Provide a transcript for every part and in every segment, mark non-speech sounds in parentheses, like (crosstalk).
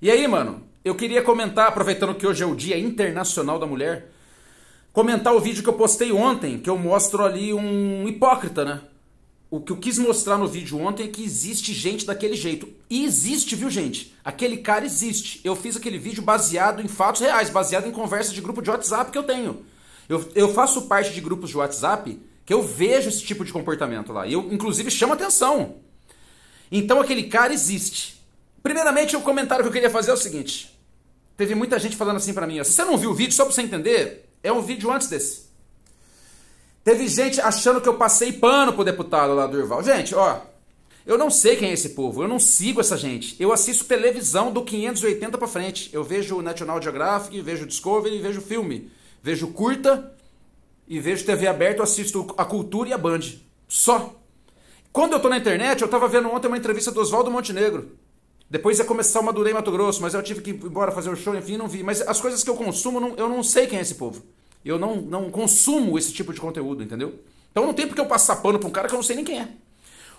E aí, mano, eu queria comentar, aproveitando que hoje é o Dia Internacional da Mulher, comentar o vídeo que eu postei ontem, que eu mostro ali um hipócrita, né? O que eu quis mostrar no vídeo ontem é que existe gente daquele jeito. E existe, viu, gente? Aquele cara existe. Eu fiz aquele vídeo baseado em fatos reais, baseado em conversa de grupo de WhatsApp que eu tenho. Eu, eu faço parte de grupos de WhatsApp que eu vejo esse tipo de comportamento lá. E eu, inclusive, chamo atenção. Então aquele cara existe. Primeiramente, o comentário que eu queria fazer é o seguinte. Teve muita gente falando assim para mim, se você não viu o vídeo, só para você entender, é um vídeo antes desse. Teve gente achando que eu passei pano pro deputado lá do Gente, ó, eu não sei quem é esse povo, eu não sigo essa gente. Eu assisto televisão do 580 para frente. Eu vejo National Geographic, vejo Discovery, vejo filme, vejo curta e vejo TV aberta, assisto a Cultura e a Band. Só. Quando eu tô na internet, eu tava vendo ontem uma entrevista do Oswaldo Montenegro. Depois ia começar uma Durei Mato Grosso, mas eu tive que ir embora fazer o show, enfim, não vi. Mas as coisas que eu consumo, não, eu não sei quem é esse povo. Eu não, não consumo esse tipo de conteúdo, entendeu? Então não tem porque eu passar pano pra um cara que eu não sei nem quem é.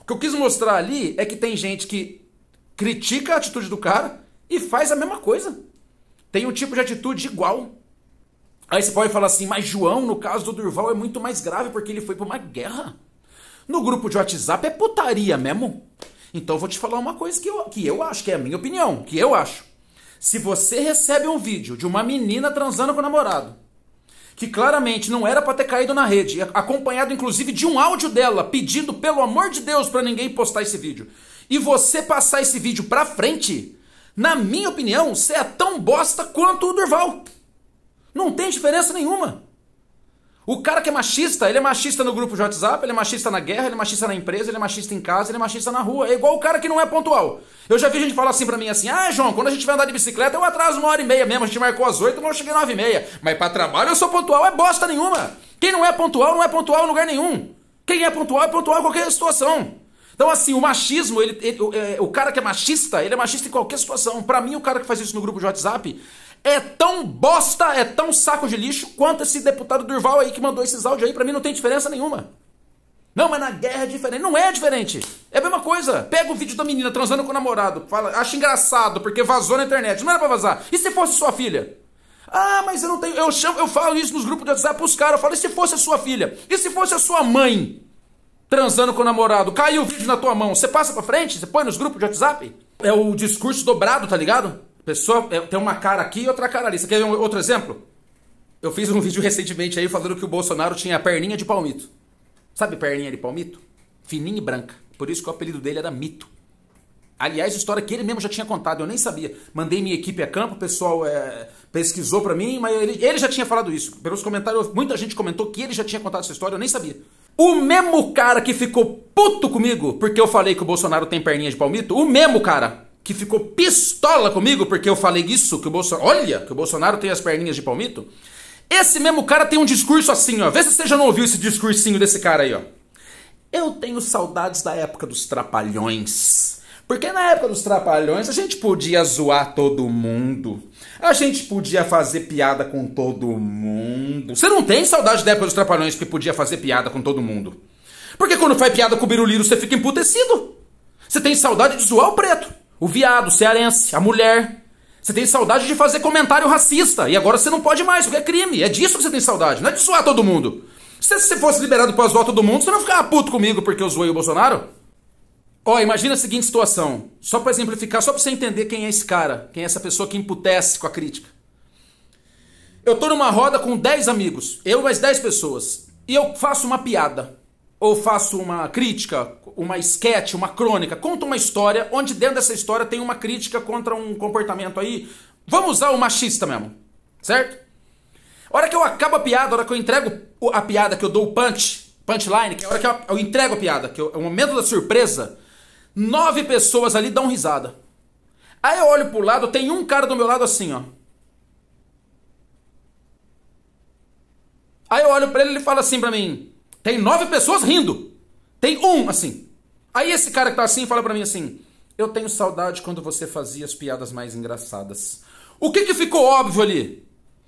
O que eu quis mostrar ali é que tem gente que critica a atitude do cara e faz a mesma coisa. Tem um tipo de atitude igual. Aí você pode falar assim, mas João, no caso do Durval, é muito mais grave porque ele foi pra uma guerra. No grupo de WhatsApp é putaria mesmo. Então eu vou te falar uma coisa que eu, que eu acho, que é a minha opinião, que eu acho. Se você recebe um vídeo de uma menina transando com o namorado, que claramente não era para ter caído na rede, acompanhado inclusive de um áudio dela pedindo pelo amor de Deus para ninguém postar esse vídeo, e você passar esse vídeo para frente, na minha opinião, você é tão bosta quanto o Durval. Não tem diferença nenhuma. O cara que é machista, ele é machista no grupo de WhatsApp, ele é machista na guerra, ele é machista na empresa, ele é machista em casa, ele é machista na rua. É igual o cara que não é pontual. Eu já vi gente falar assim pra mim assim: ah, João, quando a gente vai andar de bicicleta, eu atraso uma hora e meia mesmo. A gente marcou às oito, mas eu cheguei às nove e meia. Mas pra trabalho eu sou pontual, é bosta nenhuma. Quem não é pontual, não é pontual em lugar nenhum. Quem é pontual, é pontual em qualquer situação. Então, assim, o machismo, ele, ele, o, é, o cara que é machista, ele é machista em qualquer situação. Para mim, o cara que faz isso no grupo de WhatsApp, é tão bosta, é tão saco de lixo quanto esse deputado Durval aí que mandou esses áudios aí. Para mim não tem diferença nenhuma. Não, mas na guerra é diferente. Não é diferente. É a mesma coisa. Pega o vídeo da menina transando com o namorado, fala, acha engraçado porque vazou na internet. Não era pra vazar. E se fosse sua filha? Ah, mas eu não tenho. Eu, chamo, eu falo isso nos grupos de WhatsApp pros caras. Eu falo, e se fosse a sua filha? E se fosse a sua mãe transando com o namorado? Caiu o vídeo na tua mão. Você passa pra frente? Você põe nos grupos de WhatsApp? É o discurso dobrado, tá ligado? Pessoa é, tem uma cara aqui e outra cara ali. Você quer ver um, outro exemplo? Eu fiz um (laughs) vídeo recentemente aí falando que o Bolsonaro tinha perninha de palmito. Sabe perninha de palmito? Fininha e branca. Por isso que o apelido dele era Mito. Aliás, história que ele mesmo já tinha contado, eu nem sabia. Mandei minha equipe a campo, o pessoal é, pesquisou para mim, mas ele, ele, já tinha falado isso. Pelos comentários, muita gente comentou que ele já tinha contado essa história, eu nem sabia. O mesmo cara que ficou puto comigo porque eu falei que o Bolsonaro tem perninha de palmito, o mesmo cara que ficou pistola comigo porque eu falei isso, que o Bolsonaro, olha, que o Bolsonaro tem as perninhas de palmito. Esse mesmo cara tem um discurso assim, ó. Vê se você já não ouviu esse discursinho desse cara aí, ó. Eu tenho saudades da época dos trapalhões. Porque na época dos trapalhões a gente podia zoar todo mundo. A gente podia fazer piada com todo mundo. Você não tem saudade da época dos trapalhões porque podia fazer piada com todo mundo. Porque quando faz piada com o Biruliro você fica emputecido. Você tem saudade de zoar o preto o viado, o cearense, a mulher. Você tem saudade de fazer comentário racista. E agora você não pode mais, porque é crime. É disso que você tem saudade, não é de zoar todo mundo. Se você fosse liberado para zoar todo mundo, você não ficava puto comigo porque eu zoei o Bolsonaro? Ó, oh, imagina a seguinte situação. Só para exemplificar, só para você entender quem é esse cara. Quem é essa pessoa que imputece com a crítica. Eu tô numa roda com 10 amigos. Eu e mais 10 pessoas. E eu faço uma piada ou faço uma crítica, uma sketch, uma crônica, conto uma história onde dentro dessa história tem uma crítica contra um comportamento aí. Vamos usar o machista mesmo, certo? A hora que eu acabo a piada, a hora que eu entrego a piada, que eu dou o punch, punchline, que é a hora que eu, entrego a piada, que é o momento da surpresa, nove pessoas ali dão risada. Aí eu olho pro lado, tem um cara do meu lado assim, ó. Aí eu olho pra ele e ele fala assim pra mim: tem nove pessoas rindo. Tem um assim. Aí esse cara que tá assim fala para mim assim: Eu tenho saudade quando você fazia as piadas mais engraçadas. O que que ficou óbvio ali?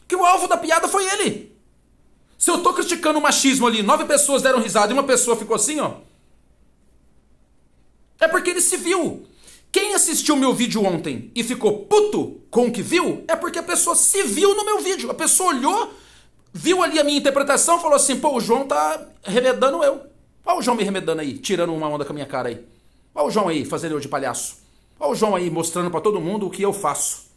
Que o alvo da piada foi ele. Se eu tô criticando o machismo ali, nove pessoas deram risada e uma pessoa ficou assim, ó. É porque ele se viu. Quem assistiu meu vídeo ontem e ficou puto com o que viu, é porque a pessoa se viu no meu vídeo. A pessoa olhou viu ali a minha interpretação, falou assim: pô, o João tá remedando eu. Olha o João me remedando aí, tirando uma onda com a minha cara aí. Olha o João aí, fazendo eu de palhaço. Olha o João aí mostrando para todo mundo o que eu faço.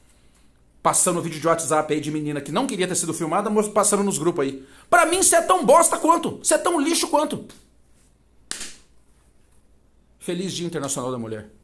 Passando vídeo de WhatsApp aí de menina que não queria ter sido filmada, passando nos grupos aí. Pra mim, você é tão bosta quanto. Você é tão lixo quanto. Feliz Dia Internacional da Mulher.